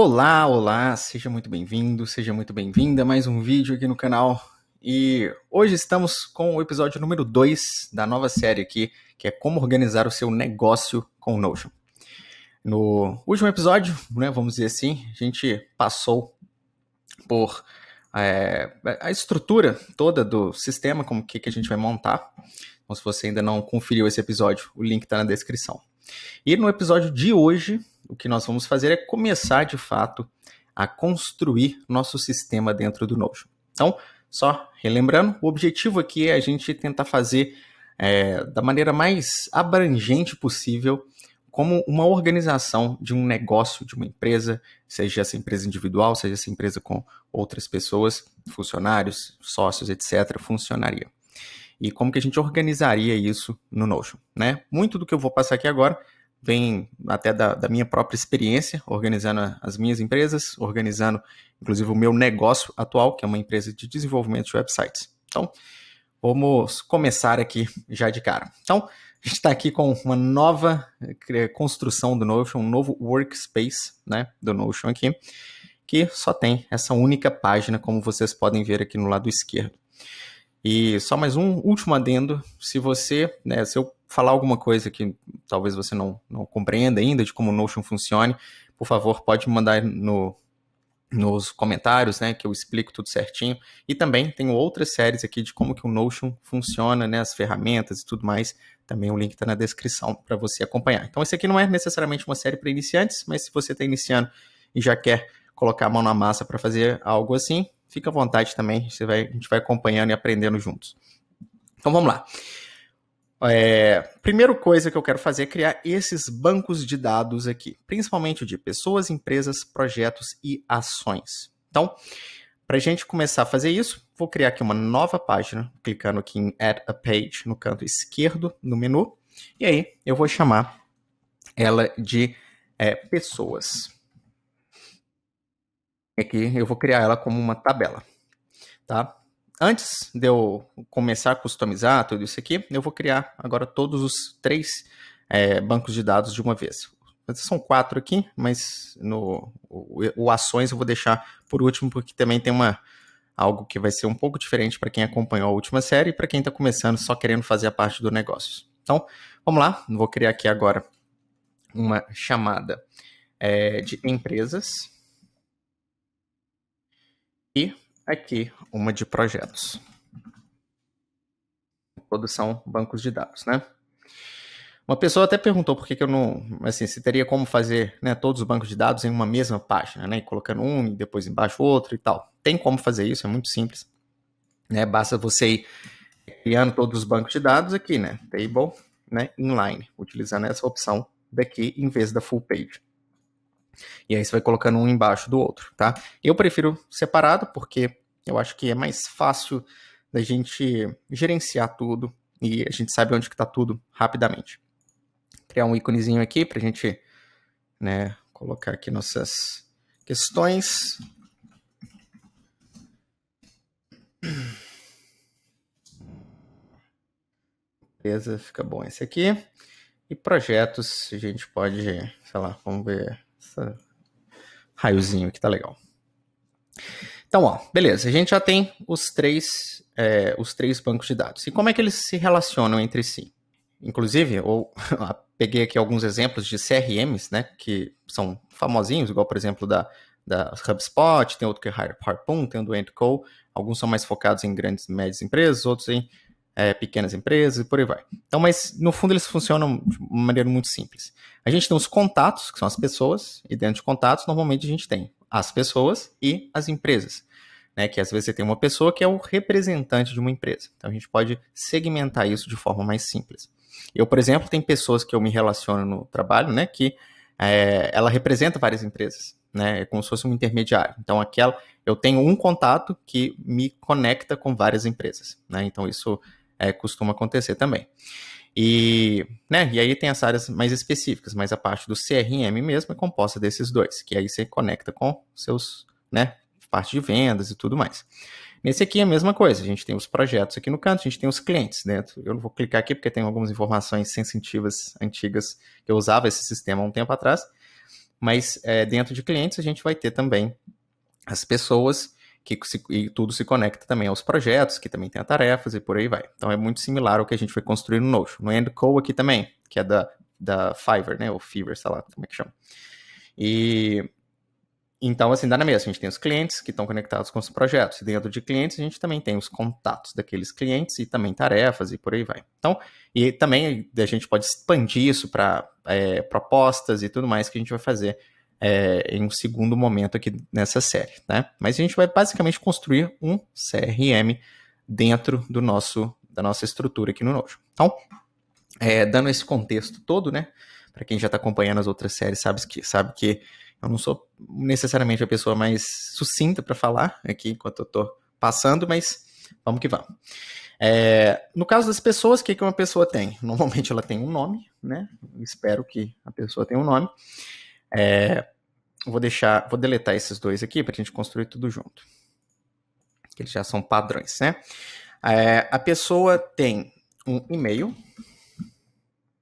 Olá, olá, seja muito bem-vindo, seja muito bem-vinda a mais um vídeo aqui no canal. E hoje estamos com o episódio número 2 da nova série aqui, que é como organizar o seu negócio com o Notion. No último episódio, né, vamos dizer assim, a gente passou por é, a estrutura toda do sistema, como que, que a gente vai montar. Então, se você ainda não conferiu esse episódio, o link está na descrição. E no episódio de hoje, o que nós vamos fazer é começar de fato a construir nosso sistema dentro do Notion. Então, só relembrando, o objetivo aqui é a gente tentar fazer é, da maneira mais abrangente possível como uma organização de um negócio, de uma empresa, seja essa empresa individual, seja essa empresa com outras pessoas, funcionários, sócios, etc., funcionaria. E como que a gente organizaria isso no Notion, né? Muito do que eu vou passar aqui agora vem até da, da, minha própria experiência, organizando as minhas empresas, organizando inclusive o meu negócio atual, que é uma empresa de desenvolvimento de websites. Então, vamos começar aqui já de cara. Então, a gente está aqui com uma nova eh, construção do Notion, um novo workspace né, do Notion aqui, que só tem essa única página, como vocês podem ver aqui no lado esquerdo. E só mais um último adendo, se você, né, se eu falar alguma coisa que talvez você não, não compreenda ainda de como o Notion funcione, por favor, pode mandar no, nos comentários, né, que eu explico tudo certinho. E também tenho outras séries aqui de como que o Notion funciona, né, as ferramentas e tudo mais. Também o link está na descrição para você acompanhar. Então, esse aqui não é necessariamente uma série para iniciantes, mas se você está iniciando e já quer colocar a mão na massa para fazer algo assim, fica à vontade também, você vai, a gente vai acompanhando e aprendendo juntos. Então vamos lá. É, primeira coisa que eu quero fazer é criar esses bancos de dados aqui, principalmente de pessoas, empresas, projetos e ações. Então, para a gente começar a fazer isso, vou criar aqui uma nova página, clicando aqui em Add a Page no canto esquerdo no menu, e aí eu vou chamar ela de é, pessoas aqui, é eu vou criar ela como uma tabela, tá? Antes de eu começar a customizar tudo isso aqui, eu vou criar agora todos os três é, bancos de dados de uma vez. São quatro aqui, mas no, o, o ações eu vou deixar por último, porque também tem uma, algo que vai ser um pouco diferente para quem acompanhou a última série e para quem está começando só querendo fazer a parte do negócio. Então, vamos lá, vou criar aqui agora uma chamada é, de empresas. E aqui uma de projetos. Todos são bancos de dados, né? Uma pessoa até perguntou por que, que eu não, assim, se teria como fazer né, todos os bancos de dados em uma mesma página, né? Colocando um e depois embaixo outro e tal. Tem como fazer isso, é muito simples. Né? Basta você ir criando todos os bancos de dados aqui, né? Table, né? Inline, utilizando essa opção daqui em vez da full page. E aí você vai colocando um embaixo do outro, tá? Eu prefiro separado porque eu acho que é mais fácil da gente gerenciar tudo e a gente sabe onde que tá tudo rapidamente. Criar um íconezinho aqui pra gente, né, colocar aqui nossas questões. Beleza, fica bom esse aqui. E projetos, a gente pode, sei lá, vamos ver essa raiozinho aqui tá legal. Então, ó, beleza. A gente já tem os três, é, os três bancos de dados. E como é que eles se relacionam entre si? Inclusive, eu ah, peguei aqui alguns exemplos de CRMs, né, que são famosinhos, igual, por exemplo, da, da HubSpot, tem outro que é Harpoon, tem o do Endco. Alguns são mais focados em grandes e médias empresas, outros em é, pequenas empresas e por aí vai. Então, mas no fundo eles funcionam de uma maneira muito simples. A gente tem os contatos, que são as pessoas, e dentro de contatos, normalmente a gente tem as pessoas e as empresas. Né, que às vezes você tem uma pessoa que é o representante de uma empresa. Então a gente pode segmentar isso de forma mais simples. Eu, por exemplo, tem pessoas que eu me relaciono no trabalho, né, que é, ela representa várias empresas, né, é como se fosse um intermediário. Então aquela, eu tenho um contato que me conecta com várias empresas, né. Então isso é, costuma acontecer também. E, né, e aí tem as áreas mais específicas, mas a parte do CRM mesmo é composta desses dois, que aí você conecta com seus, né, parte de vendas e tudo mais. Nesse aqui é a mesma coisa, a gente tem os projetos aqui no canto, a gente tem os clientes dentro. Eu não vou clicar aqui porque tem algumas informações sensitivas antigas que eu usava esse sistema há um tempo atrás, mas é, dentro de clientes a gente vai ter também as pessoas que se, e tudo se conecta também aos projetos, que também tem a tarefas e por aí vai. Então é muito similar ao que a gente foi construir no Notion. No Endco aqui também, que é da, da Fiverr, né? Ou Fiverr, sei lá como é que chama. E então, assim, dá na mesma. A gente tem os clientes que estão conectados com os projetos. E dentro de clientes, a gente também tem os contatos daqueles clientes e também tarefas e por aí vai. Então, e também a gente pode expandir isso para é, propostas e tudo mais que a gente vai fazer é, em um segundo momento aqui nessa série, né? Mas a gente vai basicamente construir um CRM dentro do nosso da nossa estrutura aqui no Nojo. Então, é, dando esse contexto todo, né? Para quem já está acompanhando as outras séries, sabe que sabe que eu não sou necessariamente a pessoa mais sucinta para falar aqui enquanto eu estou passando, mas vamos que vamos. É, no caso das pessoas, o que, que uma pessoa tem? Normalmente ela tem um nome, né? Espero que a pessoa tenha um nome. É, vou deixar, vou deletar esses dois aqui para a gente construir tudo junto. eles já são padrões, né? É, a pessoa tem um e-mail,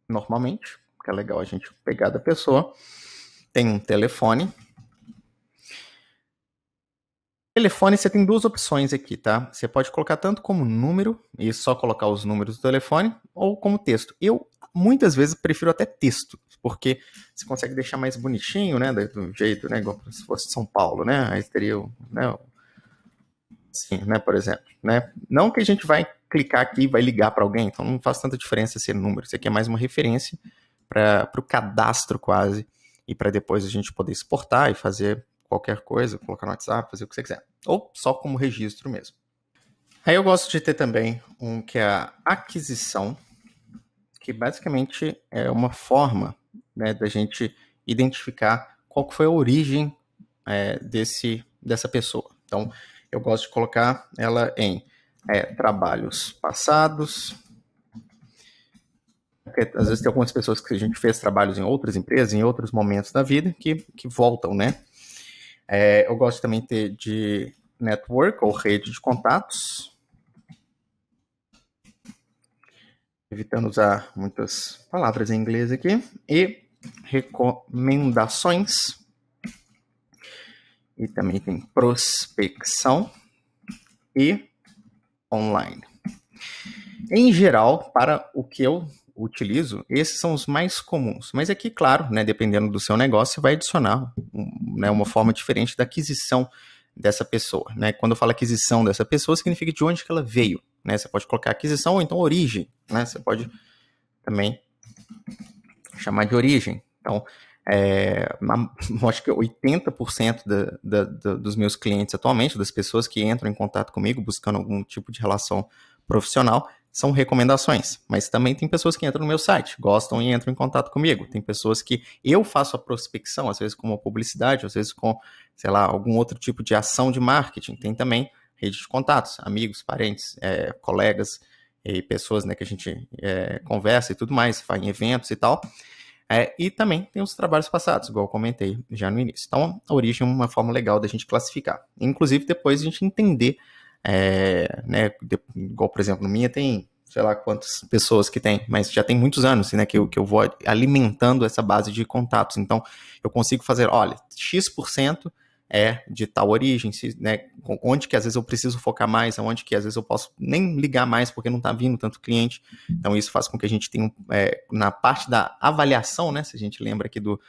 normalmente, que é legal a gente pegar da pessoa. Tem um telefone. Telefone, você tem duas opções aqui, tá? Você pode colocar tanto como número, e só colocar os números do telefone, ou como texto. Eu, muitas vezes, prefiro até texto porque você consegue deixar mais bonitinho, né? Do jeito, né? Igual se fosse São Paulo, né? Aí teria o. Né, Sim, né? Por exemplo, né? Não que a gente vai clicar aqui e vai ligar para alguém, então não faz tanta diferença ser número. Isso aqui é mais uma referência para o cadastro quase e para depois a gente poder exportar e fazer qualquer coisa, colocar no WhatsApp, fazer o que você quiser. Ou só como registro mesmo. Aí eu gosto de ter também um que é a aquisição, que basicamente é uma forma né, da gente identificar qual foi a origem é, desse, dessa pessoa. Então, eu gosto de colocar ela em é, trabalhos passados. Porque, às vezes tem algumas pessoas que a gente fez trabalhos em outras empresas, em outros momentos da vida, que, que voltam, né? É, eu gosto também ter de network ou rede de contatos. Evitando usar muitas palavras em inglês aqui. E recomendações. E também tem prospecção e online. Em geral, para o que eu utilizo, esses são os mais comuns. Mas aqui, claro, né, dependendo do seu negócio, você vai adicionar um, né, uma forma diferente da aquisição dessa pessoa. Né? Quando eu falo aquisição dessa pessoa, significa de onde que ela veio. Né? Você pode colocar aquisição ou então origem. Né? Você pode também chamar de origem. Então, é, acho que 80% da, da, da, dos meus clientes atualmente, das pessoas que entram em contato comigo buscando algum tipo de relação profissional, são recomendações. Mas também tem pessoas que entram no meu site, gostam e entram em contato comigo. Tem pessoas que eu faço a prospecção, às vezes com uma publicidade, às vezes com, sei lá, algum outro tipo de ação de marketing. Tem também rede de contatos, amigos, parentes, é, colegas, e pessoas né, que a gente é, conversa e tudo mais, faz em eventos e tal. É, e também tem os trabalhos passados, igual eu comentei já no início. Então, a origem é uma forma legal da gente classificar. Inclusive, depois a gente entender, é, né, de, igual, por exemplo, no minha tem, sei lá quantas pessoas que tem, mas já tem muitos anos né, que, eu, que eu vou alimentando essa base de contatos. Então, eu consigo fazer, olha, X% é de tal origem, se, né, onde que às vezes eu preciso focar mais, onde que às vezes eu posso nem ligar mais porque não está vindo tanto cliente. Então isso faz com que a gente tenha, é, na parte da avaliação, né, se a gente lembra aqui do,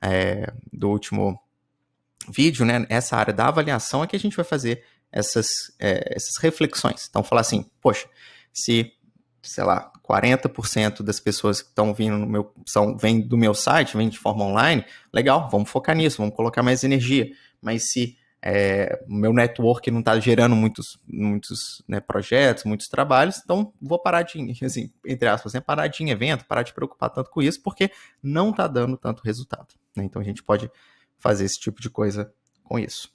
é, do último vídeo, né, essa área da avaliação é que a gente vai fazer essas, é, essas reflexões. Então falar assim, poxa, se, sei lá, 40% das pessoas que estão vindo no meu, são, do meu site, vêm de forma online, legal, vamos focar nisso, vamos colocar mais energia mas se é, meu network não está gerando muitos, muitos né, projetos, muitos trabalhos, então vou parar de, assim, entre aspas, né, parar de em evento, parar de preocupar tanto com isso, porque não está dando tanto resultado. Né? Então a gente pode fazer esse tipo de coisa com isso.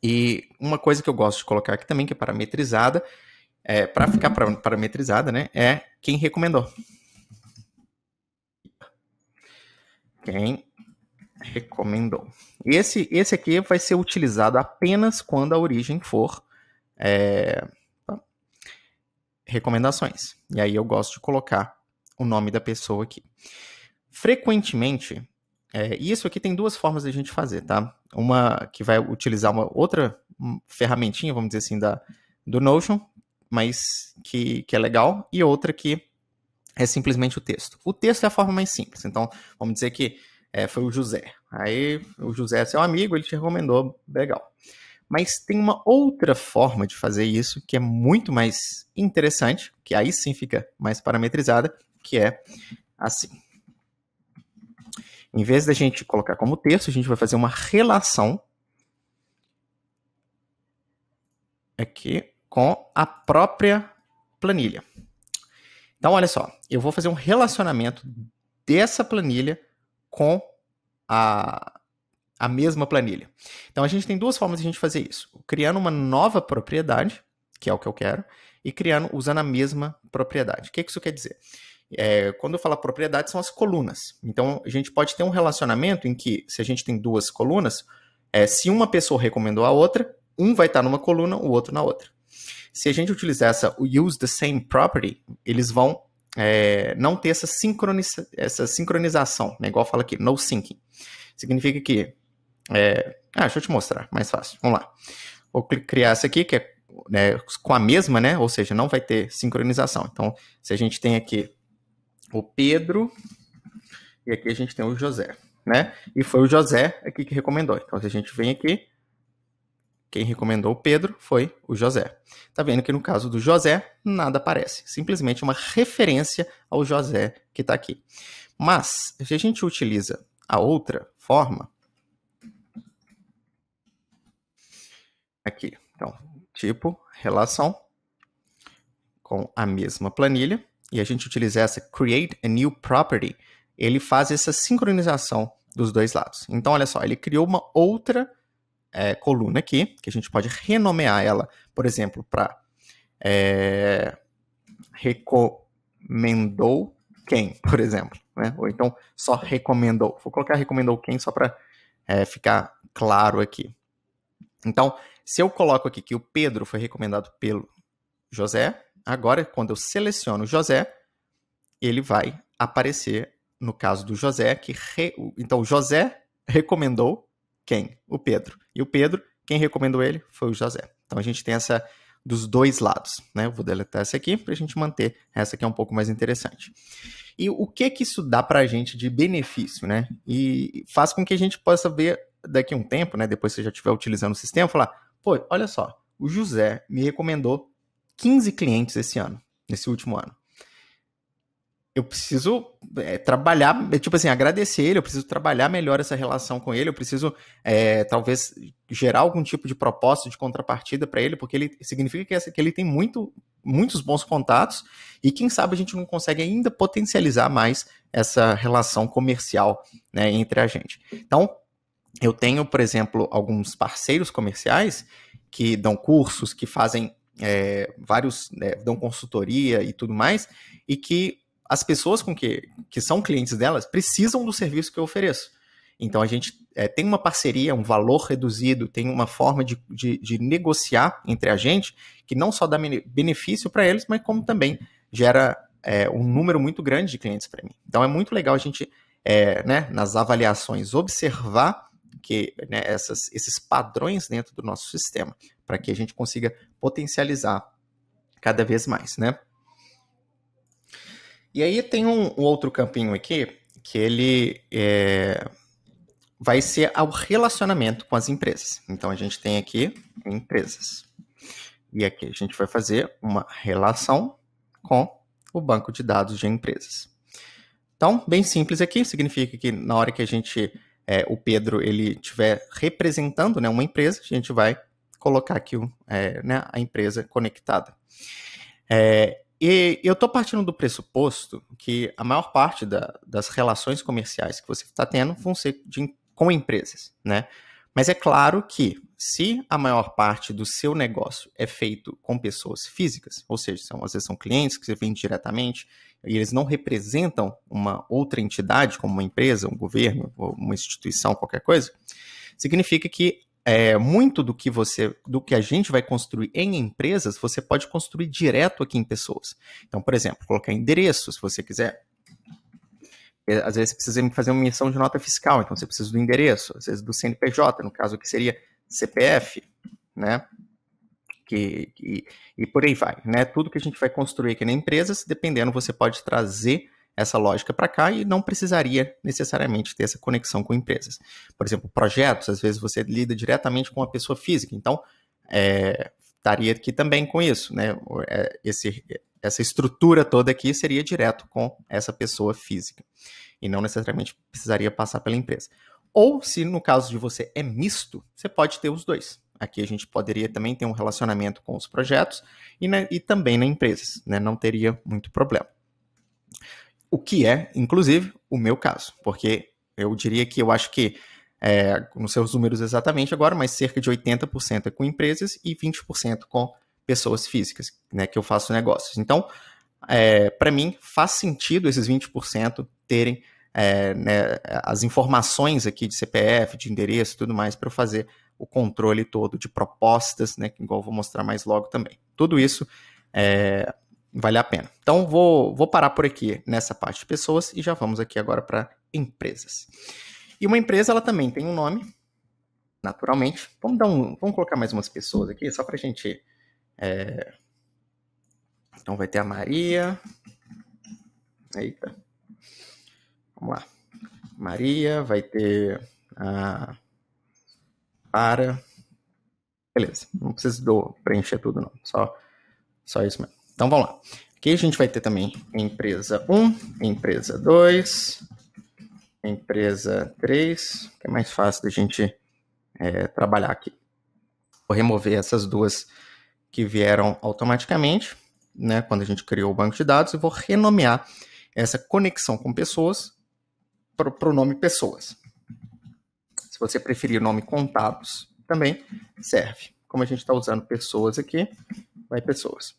E uma coisa que eu gosto de colocar aqui também, que é parametrizada, é, para ficar parametrizada, né, é quem recomendou. Quem recomendou. Esse, esse aqui vai ser utilizado apenas quando a origem for é, tá. recomendações. E aí eu gosto de colocar o nome da pessoa aqui. Frequentemente, é, isso aqui tem duas formas de a gente fazer, tá? Uma que vai utilizar uma outra hum, ferramentinha, vamos dizer assim, da, do Notion, mas que, que é legal, e outra que é simplesmente o texto. O texto é a forma mais simples. Então, vamos dizer que é, foi o José. Aí o José é seu amigo, ele te recomendou, legal. Mas tem uma outra forma de fazer isso que é muito mais interessante, que aí sim fica mais parametrizada, que é assim. Em vez da gente colocar como texto, a gente vai fazer uma relação aqui com a própria planilha. Então, olha só, eu vou fazer um relacionamento dessa planilha com a, a mesma planilha. Então a gente tem duas formas de a gente fazer isso: criando uma nova propriedade, que é o que eu quero, e criando usando a mesma propriedade. O que, que isso quer dizer? É, quando eu falo propriedade, são as colunas. Então a gente pode ter um relacionamento em que, se a gente tem duas colunas, é, se uma pessoa recomendou a outra, um vai estar numa coluna, o outro na outra. Se a gente utilizar essa use the same property, eles vão é, não ter essa, sincroniza essa sincronização, né? igual fala aqui, no syncing. Significa que. É... Ah, deixa eu te mostrar, mais fácil. Vamos lá. Vou criar essa aqui, que é né, com a mesma, né? Ou seja, não vai ter sincronização. Então, se a gente tem aqui o Pedro e aqui a gente tem o José, né? E foi o José aqui que recomendou. Então, se a gente vem aqui, quem recomendou o Pedro foi o José. Tá vendo que no caso do José, nada aparece. Simplesmente uma referência ao José que está aqui. Mas, se a gente utiliza a outra forma. Aqui, então, tipo, relação com a mesma planilha. E a gente utiliza essa create a new property. Ele faz essa sincronização dos dois lados. Então, olha só, ele criou uma outra é, coluna aqui, que a gente pode renomear ela, por exemplo, para é, recomendou quem, por exemplo, né? ou então só recomendou. Vou colocar recomendou quem só para é, ficar claro aqui. Então, se eu coloco aqui que o Pedro foi recomendado pelo José, agora quando eu seleciono José, ele vai aparecer no caso do José que re... então José recomendou quem? O Pedro. E o Pedro, quem recomendou ele foi o José. Então a gente tem essa dos dois lados, né? Eu vou deletar essa aqui para a gente manter essa que é um pouco mais interessante. E o que que isso dá para a gente de benefício, né? E faz com que a gente possa ver daqui a um tempo, né? Depois que você já estiver utilizando o sistema, falar, pô, olha só, o José me recomendou 15 clientes esse ano, nesse último ano eu preciso eh, é, trabalhar, tipo assim, agradecer ele, eu preciso trabalhar melhor essa relação com ele, eu preciso é, talvez gerar algum tipo de proposta de contrapartida para ele, porque ele significa que, essa, que ele tem muito, muitos bons contatos e quem sabe a gente não consegue ainda potencializar mais essa relação comercial né, entre a gente. Então, eu tenho, por exemplo, alguns parceiros comerciais que dão cursos, que fazem é, vários, né, dão consultoria e tudo mais, e que as pessoas com que, que são clientes delas precisam do serviço que eu ofereço. Então a gente é, tem uma parceria, um valor reduzido, tem uma forma de, de, de negociar entre a gente que não só dá benefício para eles, mas como também gera é, um número muito grande de clientes para mim. Então é muito legal a gente, é, né, nas avaliações, observar que né, essas, esses padrões dentro do nosso sistema, para que a gente consiga potencializar cada vez mais, né? E aí tem um, um outro campinho aqui que ele é, vai ser ao relacionamento com as empresas. Então a gente tem aqui empresas. E aqui a gente vai fazer uma relação com o banco de dados de empresas. Então, bem simples aqui, significa que na hora que a gente, é, o Pedro, ele estiver representando né, uma empresa, a gente vai colocar aqui é, né, a empresa conectada. É, e eu estou partindo do pressuposto que a maior parte da, das relações comerciais que você está tendo vão ser de, com empresas, né? Mas é claro que se a maior parte do seu negócio é feito com pessoas físicas, ou seja, são, às vezes são clientes que você vende diretamente e eles não representam uma outra entidade como uma empresa, um governo, uma instituição, qualquer coisa, significa que é, muito do que você, do que a gente vai construir em empresas, você pode construir direto aqui em pessoas. Então, por exemplo, colocar endereço, se você quiser. É, às vezes precisa fazer uma emissão de nota fiscal, então você precisa do endereço, às vezes do CNPJ, no caso que seria CPF, né? Que, que, e por aí vai, né? Tudo que a gente vai construir aqui na empresa, se dependendo, você pode trazer essa lógica para cá e não precisaria necessariamente ter essa conexão com empresas. Por exemplo, projetos, às vezes você lida diretamente com uma pessoa física, então é, estaria aqui também com isso, né? É, esse, essa estrutura toda aqui seria direto com essa pessoa física e não necessariamente precisaria passar pela empresa. Ou se no caso de você é misto, você pode ter os dois. Aqui a gente poderia também ter um relacionamento com os projetos e, na, né, e também na empresas, né? Não teria muito problema o que é, inclusive, o meu caso, porque eu diria que eu acho que, é, não sei os números exatamente agora, mas cerca de 80% é com empresas e 20% com pessoas físicas, né, que eu faço negócios. Então, é, para mim, faz sentido esses 20% terem é, né, as informações aqui de CPF, de endereço e tudo mais, para eu fazer o controle todo de propostas, né, que igual eu vou mostrar mais logo também. Tudo isso é, vale a pena. Então vou, vou parar por aqui nessa parte de pessoas e já vamos aqui agora para empresas. E uma empresa ela também tem um nome, naturalmente. Vamos dar um, vamos colocar mais umas pessoas aqui só para a gente. É... Então vai ter a Maria. Eita. Vamos lá. Maria, vai ter a Para. Beleza, não preciso do preencher tudo não, só só isso mesmo. Então vamos lá. Aqui a gente vai ter também empresa 1, empresa 2, empresa 3, que é mais fácil da gente é, trabalhar aqui. Vou remover essas duas que vieram automaticamente, né, quando a gente criou o banco de dados, e vou renomear essa conexão com pessoas para o nome pessoas. Se você preferir o nome contatos, também serve. Como a gente está usando pessoas aqui, vai pessoas.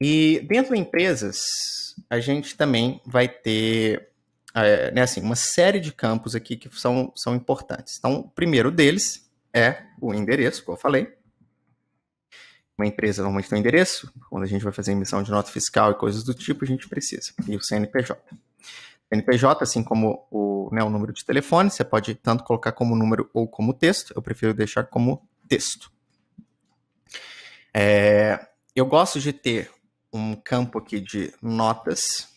E dentro de empresas, a gente também vai ter é, né, assim, uma série de campos aqui que são, são importantes. Então, o primeiro deles é o endereço, como eu falei. Uma empresa normalmente tem um endereço. Quando a gente vai fazer emissão de nota fiscal e coisas do tipo, a gente precisa. E o CNPJ. CNPJ, assim como o, né, o número de telefone, você pode tanto colocar como número ou como texto. Eu prefiro deixar como texto. É, eu gosto de ter um campo aqui de notas.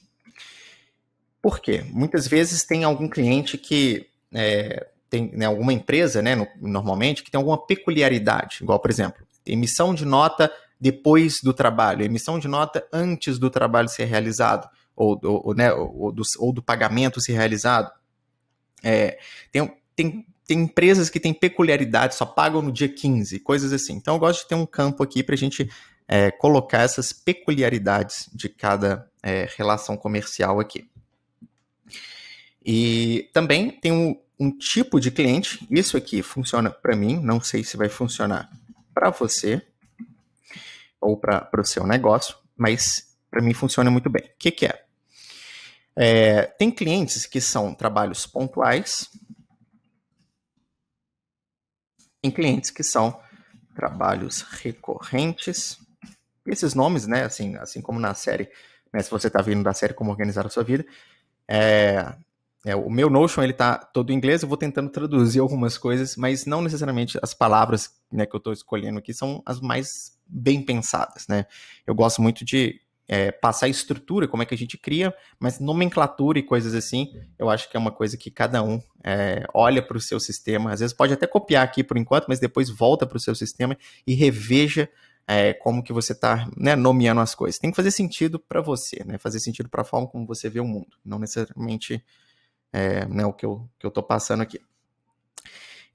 Por quê? Muitas vezes tem algum cliente que é, tem né, alguma empresa, né, no, normalmente, que tem alguma peculiaridade, igual, por exemplo, emissão de nota depois do trabalho, emissão de nota antes do trabalho ser realizado, ou, ou, né, ou, do, ou do, pagamento ser realizado. É, tem, tem, tem empresas que têm peculiaridades, só pagam no dia 15, coisas assim. Então, eu gosto de ter um campo aqui para a gente é, colocar essas peculiaridades de cada é, relação comercial aqui. E também tem um, um tipo de cliente, isso aqui funciona para mim, não sei se vai funcionar para você ou para o seu negócio, mas para mim funciona muito bem. O que, que é? é? Tem clientes que são trabalhos pontuais, tem clientes que são trabalhos recorrentes esses nomes, né? Assim, assim como na série, né? Se você está vindo da série Como Organizar a Sua Vida, é, é, o meu Notion ele tá todo em inglês, eu vou tentando traduzir algumas coisas, mas não necessariamente as palavras né, que eu estou escolhendo aqui são as mais bem pensadas, né? Eu gosto muito de é, passar estrutura, como é que a gente cria, mas nomenclatura e coisas assim, eu acho que é uma coisa que cada um é, olha para o seu sistema, às vezes pode até copiar aqui por enquanto, mas depois volta para o seu sistema e reveja é, como que você está né, nomeando as coisas. Tem que fazer sentido para você, né? Fazer sentido para a forma como você vê o mundo, não necessariamente é, né, o que eu, que eu tô passando aqui.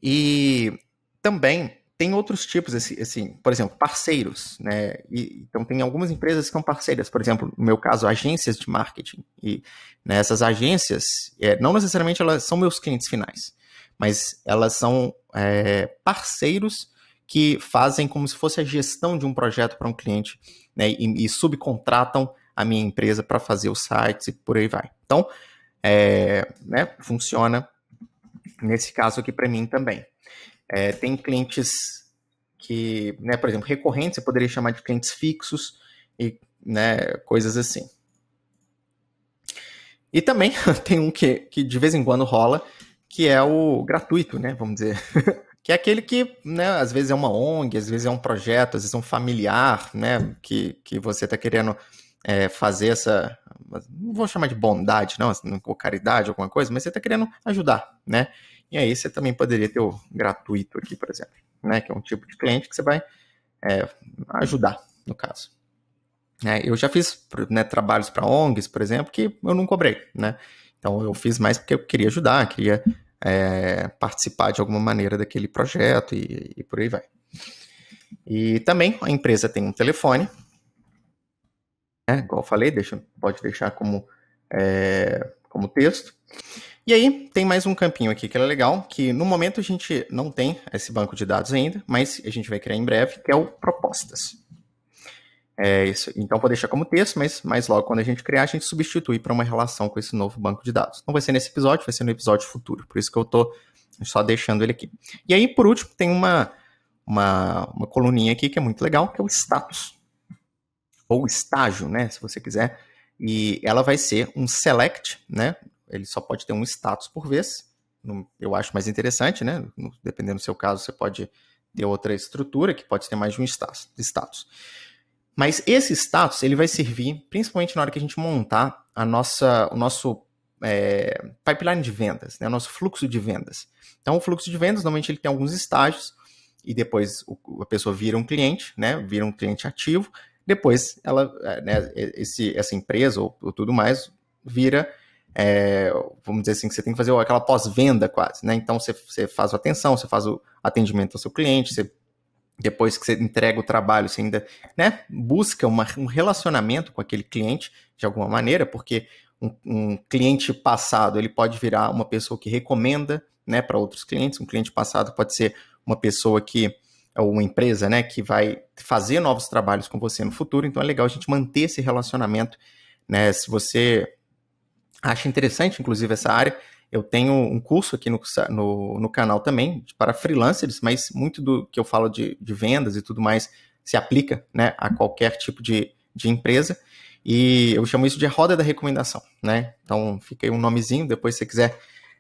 E também tem outros tipos, assim, por exemplo, parceiros, né? E, então tem algumas empresas que são parceiras, por exemplo, no meu caso, agências de marketing. E né, essas agências, é, não necessariamente elas são meus clientes finais, mas elas são é, parceiros que fazem como se fosse a gestão de um projeto para um cliente, né? E, e subcontratam a minha empresa para fazer os sites e por aí vai. Então, é, né? Funciona nesse caso aqui para mim também. É, tem clientes que, né, por exemplo, recorrentes, você poderia chamar de clientes fixos e né, coisas assim. E também tem um que, que de vez em quando rola, que é o gratuito, né? Vamos dizer. que é aquele que, né, às vezes é uma ONG, às vezes é um projeto, às vezes é um familiar, né, que, que você está querendo é, fazer essa, não vou chamar de bondade, não, assim, ou caridade, alguma coisa, mas você está querendo ajudar, né, e aí você também poderia ter o gratuito aqui, por exemplo, né, que é um tipo de cliente que você vai é, ajudar, no caso. É, eu já fiz né, trabalhos para ONGs, por exemplo, que eu não cobrei, né, então eu fiz mais porque eu queria ajudar, queria é, participar de alguma maneira daquele projeto e, e por aí vai. E também a empresa tem um telefone, né, igual eu falei, deixa, pode deixar como, é, como texto. E aí tem mais um campinho aqui que é legal, que no momento a gente não tem esse banco de dados ainda, mas a gente vai criar em breve, que é o propostas. É isso. Então vou deixar como texto, mas, mais logo quando a gente criar, a gente substitui para uma relação com esse novo banco de dados. Não vai ser nesse episódio, vai ser no episódio futuro. Por isso que eu estou só deixando ele aqui. E aí, por último, tem uma, uma, uma coluninha aqui que é muito legal, que é o status. Ou estágio, né? Se você quiser. E ela vai ser um select, né? Ele só pode ter um status por vez. Eu acho mais interessante, né? Dependendo do seu caso, você pode ter outra estrutura que pode ter mais de um status. Mas esse status ele vai servir principalmente na hora que a gente montar a nossa, o nosso é, pipeline de vendas, né, o nosso fluxo de vendas. Então, o fluxo de vendas normalmente ele tem alguns estágios e depois o, a pessoa vira um cliente, né, vira um cliente ativo. Depois, ela, é, né, esse, essa empresa ou, ou tudo mais vira é, vamos dizer assim, que você tem que fazer aquela pós-venda quase, né? Então você, você faz a atenção, você faz o atendimento ao seu cliente, você depois que você entrega o trabalho, você ainda né, busca uma, um relacionamento com aquele cliente de alguma maneira, porque um, um cliente passado ele pode virar uma pessoa que recomenda né, para outros clientes, um cliente passado pode ser uma pessoa que ou uma empresa né, que vai fazer novos trabalhos com você no futuro, então é legal a gente manter esse relacionamento. Né, se você acha interessante, inclusive, essa área, eu tenho um curso aqui no, no, no canal também para freelancers, mas muito do que eu falo de, de vendas e tudo mais se aplica né, a qualquer tipo de, de empresa. E eu chamo isso de roda da recomendação, né? Então fica aí um nomezinho, depois se você quiser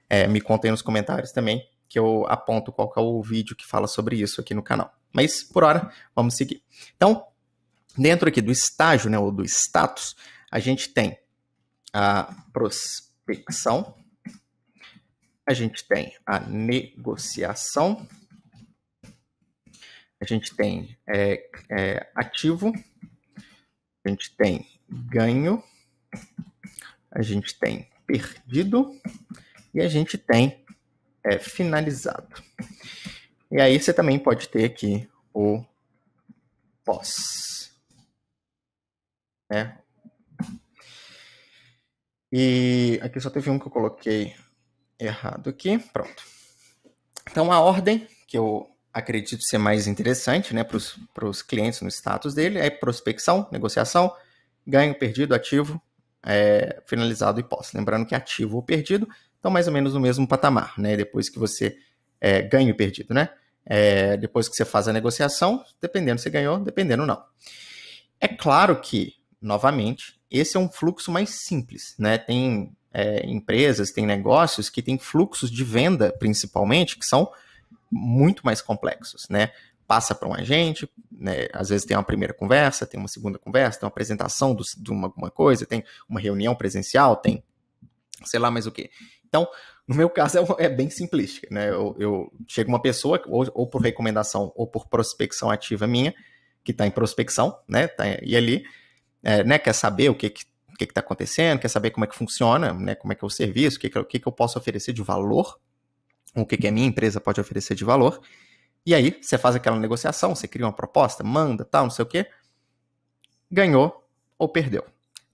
é, me conta aí nos comentários também, que eu aponto qual é o vídeo que fala sobre isso aqui no canal. Mas por hora, vamos seguir. Então, dentro aqui do estágio, né, ou do status, a gente tem a prospecção, a gente tem a negociação, a gente tem é, é, ativo, a gente tem ganho, a gente tem perdido e a gente tem é, finalizado. E aí você também pode ter aqui o pós. Né? E aqui só teve um que eu coloquei errado aqui. Pronto. Então, a ordem que eu acredito ser mais interessante né, para os clientes no status dele é prospecção, negociação, ganho, perdido, ativo, é, finalizado e posse. Lembrando que ativo ou perdido estão mais ou menos no mesmo patamar, né? Depois que você é, ganha e perdido, né? É, depois que você faz a negociação, dependendo se ganhou, dependendo não. É claro que, novamente, esse é um fluxo mais simples, né? Tem é, empresas, tem negócios que têm fluxos de venda, principalmente, que são muito mais complexos, né? Passa para um agente, né? às vezes tem uma primeira conversa, tem uma segunda conversa, tem uma apresentação do, de uma, alguma coisa, tem uma reunião presencial, tem sei lá mais o que. Então, no meu caso, é, é bem simplística, né? Eu, eu chego uma pessoa, ou, ou, por recomendação, ou por prospecção ativa minha, que está em prospecção, né? Tá, e ali, é, né, quer saber o que, que que está acontecendo, quer saber como é que funciona, né, como é que é o serviço, o que, que, que, que eu posso oferecer de valor, o que, que a minha empresa pode oferecer de valor. E aí você faz aquela negociação, você cria uma proposta, manda, tal, não sei o quê. Ganhou ou perdeu.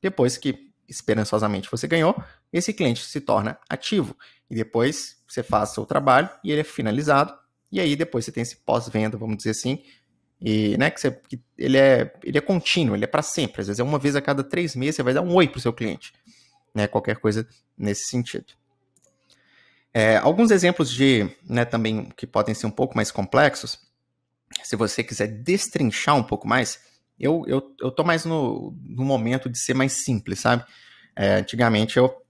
Depois que esperançosamente você ganhou, esse cliente se torna ativo. E depois você faz seu trabalho e ele é finalizado. E aí depois você tem esse pós-venda, vamos dizer assim, e, né, que, você, que ele, é, ele é contínuo, ele é para sempre. Às vezes é uma vez a cada três meses, você vai dar um oi para o seu cliente. Né, qualquer coisa nesse sentido. É, alguns exemplos de, né, também que podem ser um pouco mais complexos, se você quiser destrinchar um pouco mais, eu, eu, eu tô mais no, no momento de ser mais simples, sabe? É, antigamente eu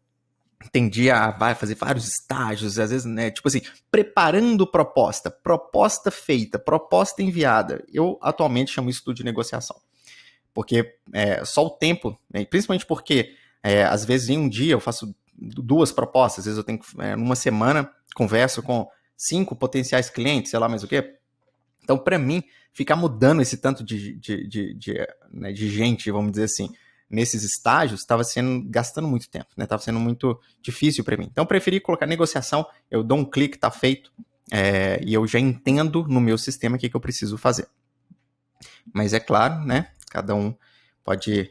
tendia a ah, vai fazer vários estágios, às vezes, né? Tipo assim, preparando proposta, proposta feita, proposta enviada. Eu atualmente chamo isso tudo de negociação. Porque é, só o tempo, né, principalmente porque é, às vezes em um dia eu faço duas propostas, às vezes eu tenho é, numa semana converso com cinco potenciais clientes, sei lá mais o quê. Então, para mim, ficar mudando esse tanto de, de, de, de, né, de gente, vamos dizer assim, nesses estágios estava sendo gastando muito tempo, né? Tava sendo muito difícil para mim. Então preferi colocar negociação, eu dou um clique, tá feito, é, e eu já entendo no meu sistema o que, que eu preciso fazer. Mas é claro, né? Cada um pode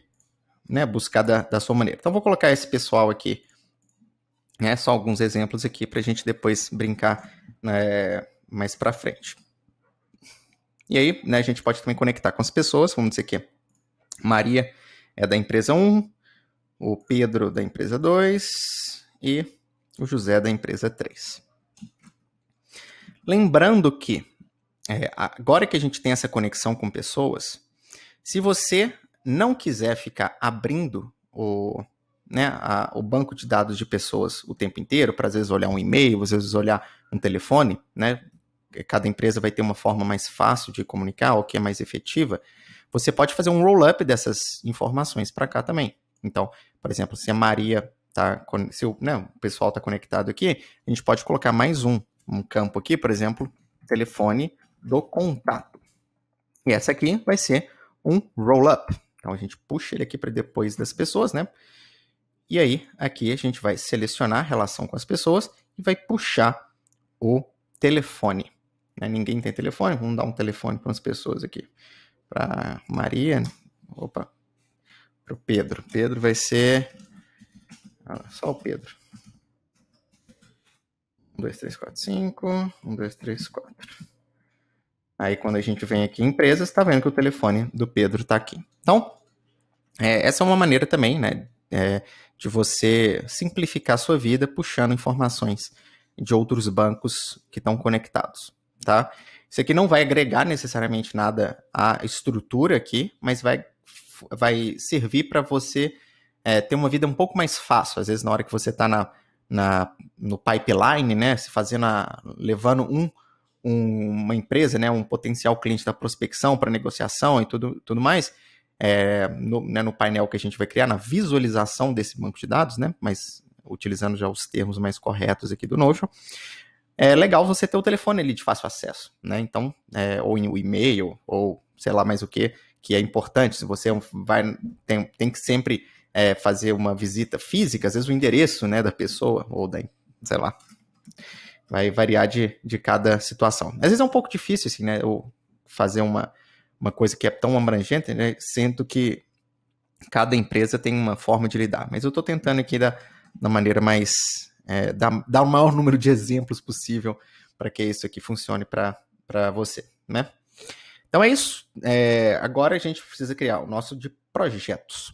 né, buscar da, da sua maneira. Então vou colocar esse pessoal aqui, né? Só alguns exemplos aqui para a gente depois brincar né, mais para frente. E aí, né, a gente pode também conectar com as pessoas, vamos dizer que é Maria é da empresa 1, o Pedro da empresa 2 e o José da empresa 3. Lembrando que, é, agora que a gente tem essa conexão com pessoas, se você não quiser ficar abrindo o, né, a, o banco de dados de pessoas o tempo inteiro, para às vezes olhar um e-mail, às vezes olhar um telefone, né, é, cada empresa vai ter uma forma mais fácil de comunicar ou que é mais efetiva, você pode fazer um roll-up dessas informações para cá também. Então, por exemplo, se a Maria tá, se o, né, o pessoal está conectado aqui, a gente pode colocar mais um, um campo aqui, por exemplo, telefone do contato. E essa aqui vai ser um roll-up. Então a gente puxa ele aqui para depois das pessoas, né? E aí, aqui a gente vai selecionar a relação com as pessoas e vai puxar o telefone. Né? Ninguém tem telefone, vamos dar um telefone para umas pessoas aqui. Para Maria, opa, para o Pedro. Pedro vai ser. Ah, só o Pedro. 1, 2, 3, 4, 5. 1, 2, 3, 4. Aí quando a gente vem aqui em empresas, está vendo que o telefone do Pedro está aqui. Então, é, essa é uma maneira também, né? É, de você simplificar a sua vida puxando informações de outros bancos que estão conectados tá? Isso aqui não vai agregar necessariamente nada à estrutura aqui, mas vai, vai servir para você é, ter uma vida um pouco mais fácil. Às vezes, na hora que você está na, na, no pipeline, né, se fazendo a, levando um, um, uma empresa, né, um potencial cliente da prospecção para negociação e tudo, tudo mais, é, no, né, no painel que a gente vai criar, na visualização desse banco de dados, né, mas utilizando já os termos mais corretos aqui do Notion, é legal você ter o telefone ali de fácil acesso, né? Então, é, ou o e-mail, ou sei lá mais o que, que é importante. Se você é vai, tem, tem que sempre é, fazer uma visita física, às vezes o endereço né, da pessoa, ou da, sei lá, vai variar de, de cada situação. Às vezes é um pouco difícil, assim, né? Ou fazer uma, uma coisa que é tão abrangente, né? Sendo que cada empresa tem uma forma de lidar. Mas eu estou tentando aqui da, da maneira mais é, dar, dar o maior número de exemplos possível para que isso aqui funcione para você, né? Então é isso. É, agora a gente precisa criar o nosso de projetos.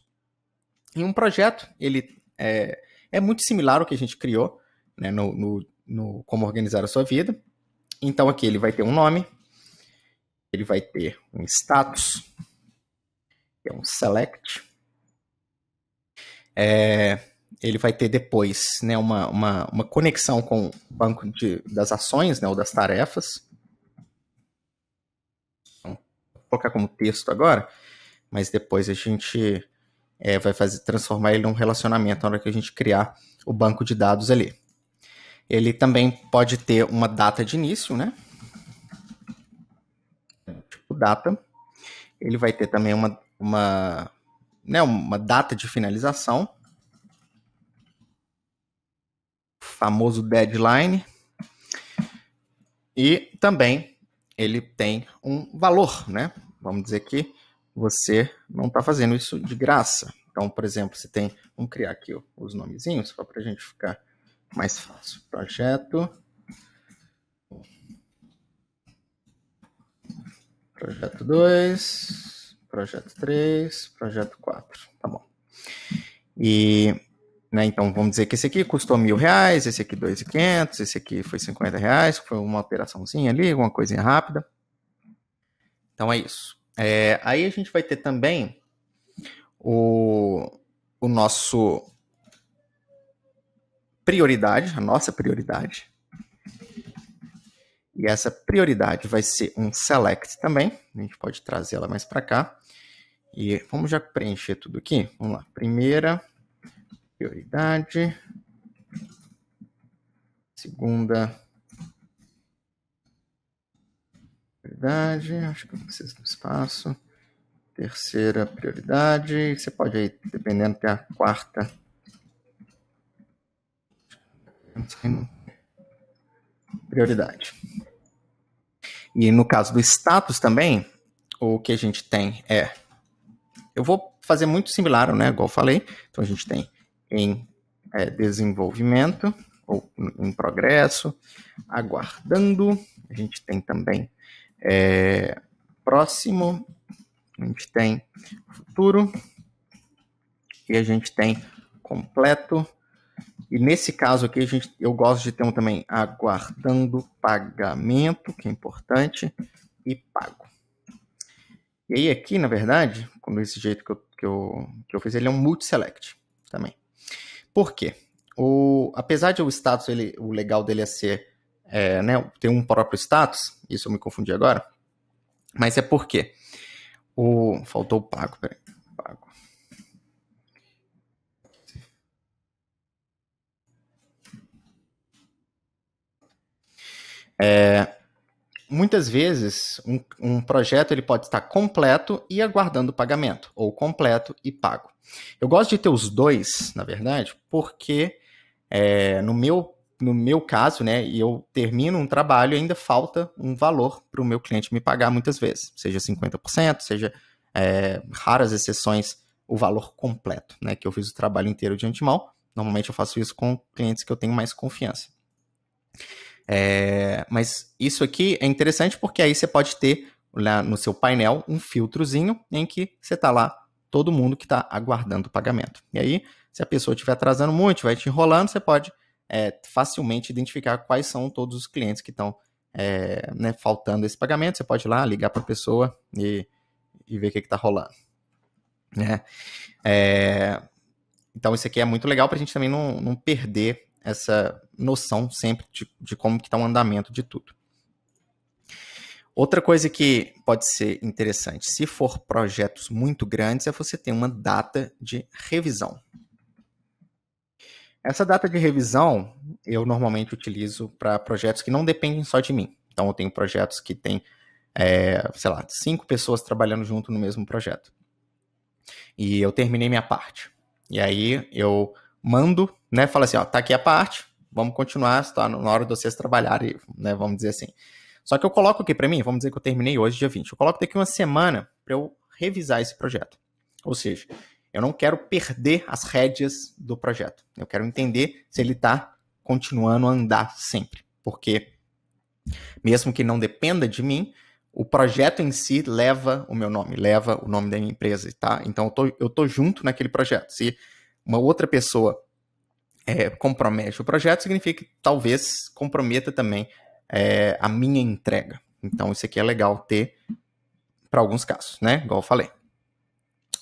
E um projeto, ele é, é muito similar ao que a gente criou né, no, no, no Como Organizar a Sua Vida. Então aqui ele vai ter um nome, ele vai ter um status, que é um select. É, ele vai ter depois né, uma, uma, uma conexão com o banco de, das ações, né, ou das tarefas. Então, vou colocar como texto agora, mas depois a gente é, vai fazer, transformar ele num relacionamento na hora que a gente criar o banco de dados ali. Ele também pode ter uma data de início, né? Então, tipo data. Ele vai ter também uma, uma, né, uma data de finalização famoso deadline. E também ele tem um valor, né? Vamos dizer que você não está fazendo isso de graça. Então, por exemplo, você tem. Vamos criar aqui os nomezinhos, só para a gente ficar mais fácil. Projeto. Projeto 2, projeto 3, projeto 4. Tá bom. E né? Então, vamos dizer que esse aqui custou mil reais, esse aqui dois e quinhentos, esse aqui foi cinquenta reais, foi uma operaçãozinha ali, alguma coisinha rápida. Então, é isso. É, aí a gente vai ter também o, o nosso prioridade, a nossa prioridade. E essa prioridade vai ser um select também. A gente pode trazer ela mais para cá. E vamos já preencher tudo aqui. Vamos lá. Primeira prioridade. Segunda prioridade, acho que eu preciso do espaço. Terceira prioridade, você pode aí, dependendo, ter a quarta. Prioridade. E no caso do status também, o que a gente tem é. Eu vou fazer muito similar, né? Igual eu falei. Então a gente tem em é, desenvolvimento ou em progresso, aguardando. A gente tem também é, próximo, a gente tem futuro e a gente tem completo. E nesse caso aqui, a gente, eu gosto de ter um também aguardando pagamento, que é importante, e pago. E aí aqui, na verdade, como esse jeito que eu, que eu, que eu fiz, ele é um multi-select também. Por quê? O, apesar de o status, ele, o legal dele é ser, é, né, ter um próprio status, isso eu me confundi agora, mas é porque o... Faltou o pago, peraí. Pago. É, muitas vezes um, um, projeto ele pode estar completo e aguardando o pagamento, ou completo e pago. Eu gosto de ter os dois, na verdade, porque é, no, meu, no meu caso, né, eu termino um trabalho e ainda falta um valor para o meu cliente me pagar muitas vezes, seja 50%, seja é, raras exceções, o valor completo, né, que eu fiz o trabalho inteiro de antemão. Normalmente eu faço isso com clientes que eu tenho mais confiança. É, mas isso aqui é interessante porque aí você pode ter lá no seu painel um filtrozinho em que você está lá todo mundo que está aguardando o pagamento. E aí, se a pessoa estiver atrasando muito, vai te enrolando, você pode é, facilmente identificar quais são todos os clientes que estão é, né, faltando esse pagamento. Você pode ir lá ligar para a pessoa e, e ver o que está rolando. Né? É, então, isso aqui é muito legal para a gente também não, não perder essa noção sempre de, de como que está o andamento de tudo. Outra coisa que pode ser interessante, se for projetos muito grandes, é você ter uma data de revisão. Essa data de revisão eu normalmente utilizo para projetos que não dependem só de mim. Então eu tenho projetos que têm, é, sei lá, cinco pessoas trabalhando junto no mesmo projeto. E eu terminei minha parte. E aí eu mando, né? Fala assim, ó, tá aqui a parte, vamos continuar, está na hora de vocês trabalharem, né, vamos dizer assim. Só que eu coloco aqui para mim, vamos dizer que eu terminei hoje, dia 20, eu coloco daqui uma semana para eu revisar esse projeto. Ou seja, eu não quero perder as rédeas do projeto. Eu quero entender se ele está continuando a andar sempre. Porque, mesmo que não dependa de mim, o projeto em si leva o meu nome, leva o nome da minha empresa, tá? Então eu tô, eu tô junto naquele projeto. Se uma outra pessoa é, compromete o projeto, significa que talvez comprometa também é, a minha entrega. Então, isso aqui é legal ter para alguns casos, né? Igual eu falei.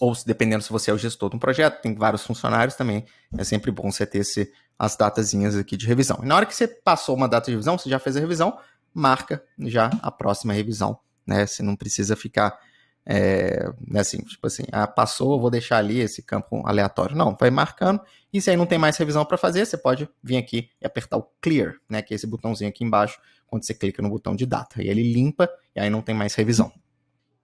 Ou dependendo se você é o gestor de um projeto, tem vários funcionários também, é sempre bom você ter esse, as datazinhas aqui de revisão. E na hora que você passou uma data de revisão, você já fez a revisão, marca já a próxima revisão, né? Você não precisa ficar é, né, assim, tipo assim, ah, passou, vou deixar ali esse campo aleatório. Não, vai marcando. E se aí não tem mais revisão para fazer, você pode vir aqui e apertar o clear, né? Que é esse botãozinho aqui embaixo, quando você clica no botão de data. E ele limpa e aí não tem mais revisão.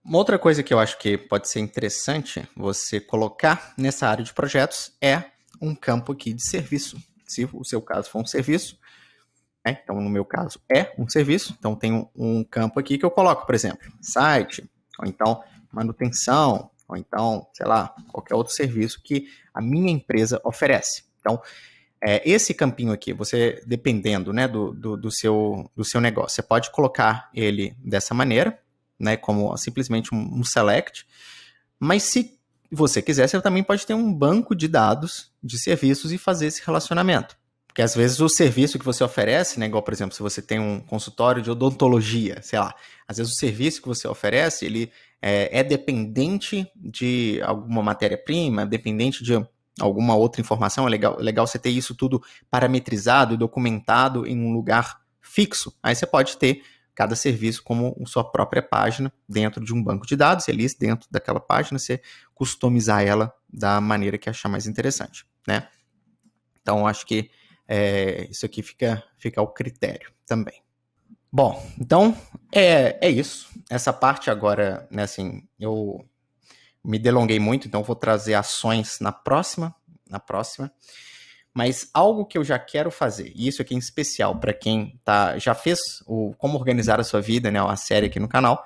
Uma outra coisa que eu acho que pode ser interessante você colocar nessa área de projetos é um campo aqui de serviço. Se o seu caso for um serviço, né? então no meu caso é um serviço, então tem um, um campo aqui que eu coloco, por exemplo, site, então manutenção, ou então, sei lá, qualquer outro serviço que a minha empresa oferece. Então, é, esse campinho aqui, você, dependendo né, do, do, do, seu, do seu negócio, você pode colocar ele dessa maneira, né, como simplesmente um, um select, mas se você quiser, você também pode ter um banco de dados de serviços e fazer esse relacionamento. Porque às vezes o serviço que você oferece, né, igual por exemplo, se você tem um consultório de odontologia, sei lá, às vezes o serviço que você oferece, ele é, é dependente de alguma matéria-prima, é dependente de alguma outra informação, é legal, é legal você ter isso tudo parametrizado e documentado em um lugar fixo. Aí você pode ter cada serviço como sua própria página dentro de um banco de dados, ali dentro daquela página, você customizar ela da maneira que achar mais interessante, né? Então, acho que é, isso aqui fica, fica ao critério também. Bom, então é, é isso. Essa parte agora, né, assim, eu me delonguei muito, então vou trazer ações na próxima, na próxima. Mas algo que eu já quero fazer, e isso aqui em especial para quem tá, já fez o Como Organizar a Sua Vida, né, uma série aqui no canal,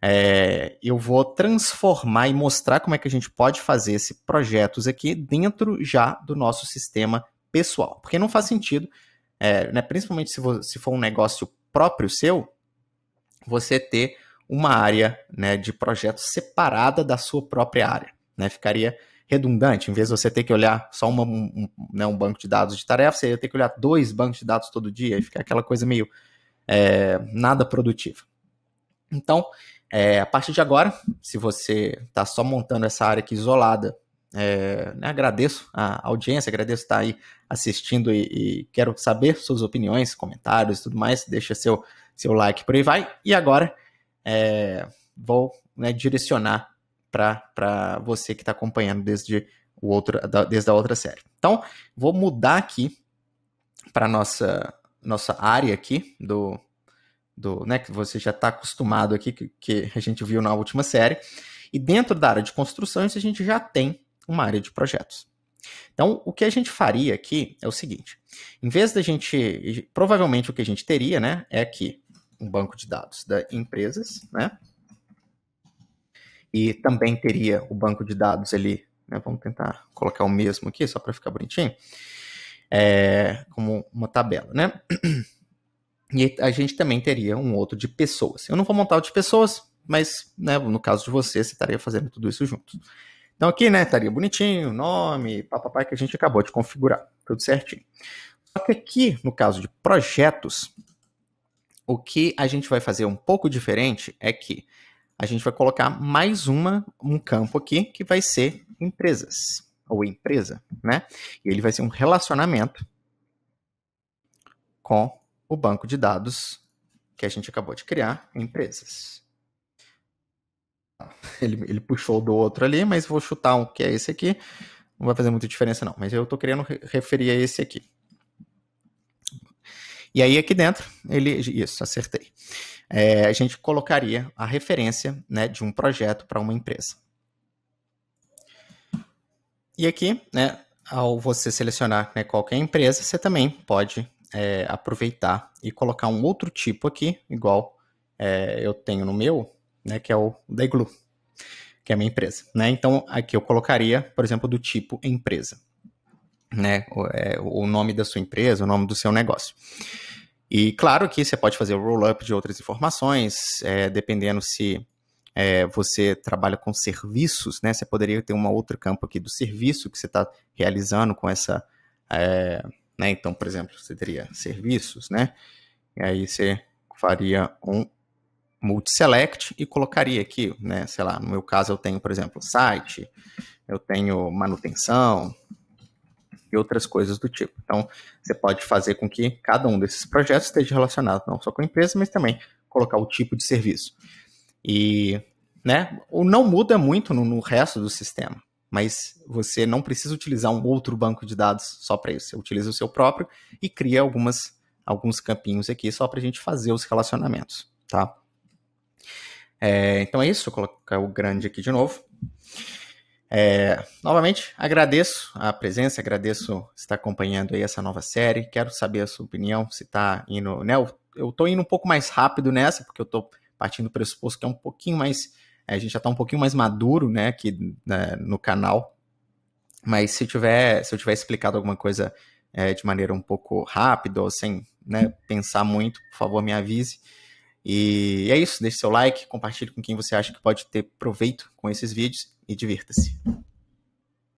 é, eu vou transformar e mostrar como é que a gente pode fazer esses projetos aqui dentro já do nosso sistema pessoal. Porque não faz sentido, é, né, principalmente se, for, se for um negócio próprio seu, você ter uma área né, de projeto separada da sua própria área. Né? Ficaria redundante, em vez de você ter que olhar só uma, um, né, um, banco de dados de tarefa, você ia ter que olhar dois bancos de dados todo dia e ficar aquela coisa meio é, nada produtiva. Então, é, a partir de agora, se você está só montando essa área aqui isolada é, né, agradeço a audiência, agradeço estar aí assistindo e, e, quero saber suas opiniões, comentários e tudo mais. Deixa seu, seu like por aí vai. E agora é, vou né, direcionar para você que está acompanhando desde, o outro, da, desde a outra série. Então, vou mudar aqui para nossa nossa área aqui do, do né, que você já está acostumado aqui, que, que a gente viu na última série. E dentro da área de construção, a gente já tem uma área de projetos. Então, o que a gente faria aqui é o seguinte: em vez da gente. Provavelmente o que a gente teria, né? É aqui um banco de dados da empresas, né? E também teria o banco de dados ali, né? Vamos tentar colocar o mesmo aqui, só para ficar bonitinho. É, como uma tabela, né? E a gente também teria um outro de pessoas. Eu não vou montar o de pessoas, mas né, no caso de você, você estaria fazendo tudo isso junto. Então aqui, né, estaria bonitinho, nome, papapá, que a gente acabou de configurar, tudo certinho. Só que aqui, no caso de projetos, o que a gente vai fazer um pouco diferente é que a gente vai colocar mais uma, um campo aqui que vai ser empresas, ou empresa, né? E ele vai ser um relacionamento com o banco de dados que a gente acabou de criar, empresas. Ele, ele puxou do outro ali, mas vou chutar um que é esse aqui. Não vai fazer muita diferença, não. Mas eu tô querendo referir a esse aqui. E aí aqui dentro, ele. Isso, acertei. É, a gente colocaria a referência né, de um projeto para uma empresa. E aqui, né, ao você selecionar né, qualquer é empresa, você também pode é, aproveitar e colocar um outro tipo aqui, igual é, eu tenho no meu, né, que é o da Iglu, que é a minha empresa. Né? Então, aqui eu colocaria, por exemplo, do tipo empresa. Né? O, é, o nome da sua empresa, o nome do seu negócio. E claro que você pode fazer o roll-up de outras informações, é, dependendo se é, você trabalha com serviços, né? Você poderia ter uma outra campo aqui do serviço que você está realizando com essa. É, né? Então, por exemplo, você teria serviços, né? E aí você faria um multi-select e colocaria aqui, né, sei lá, no meu caso eu tenho, por exemplo, site, eu tenho manutenção e outras coisas do tipo. Então, você pode fazer com que cada um desses projetos esteja relacionado não só com a empresa, mas também colocar o tipo de serviço. E, né, o não muda muito no, no resto do sistema, mas você não precisa utilizar um outro banco de dados só para isso. Você utiliza o seu próprio e cria algumas alguns campinhos aqui só para a gente fazer os relacionamentos, tá? É, então é isso, vou colocar o grande aqui de novo. É, novamente, agradeço a presença, agradeço estar acompanhando aí essa nova série. Quero saber a sua opinião, se está indo. Né, eu estou indo um pouco mais rápido nessa, porque eu estou partindo do pressuposto que é um pouquinho mais. É, a gente já está um pouquinho mais maduro né, aqui né, no canal. Mas se, tiver, se eu tiver explicado alguma coisa é, de maneira um pouco rápida ou sem né, pensar muito, por favor, me avise. E é isso, deixe seu like, compartilhe com quem você acha que pode ter proveito com esses vídeos e divirta-se.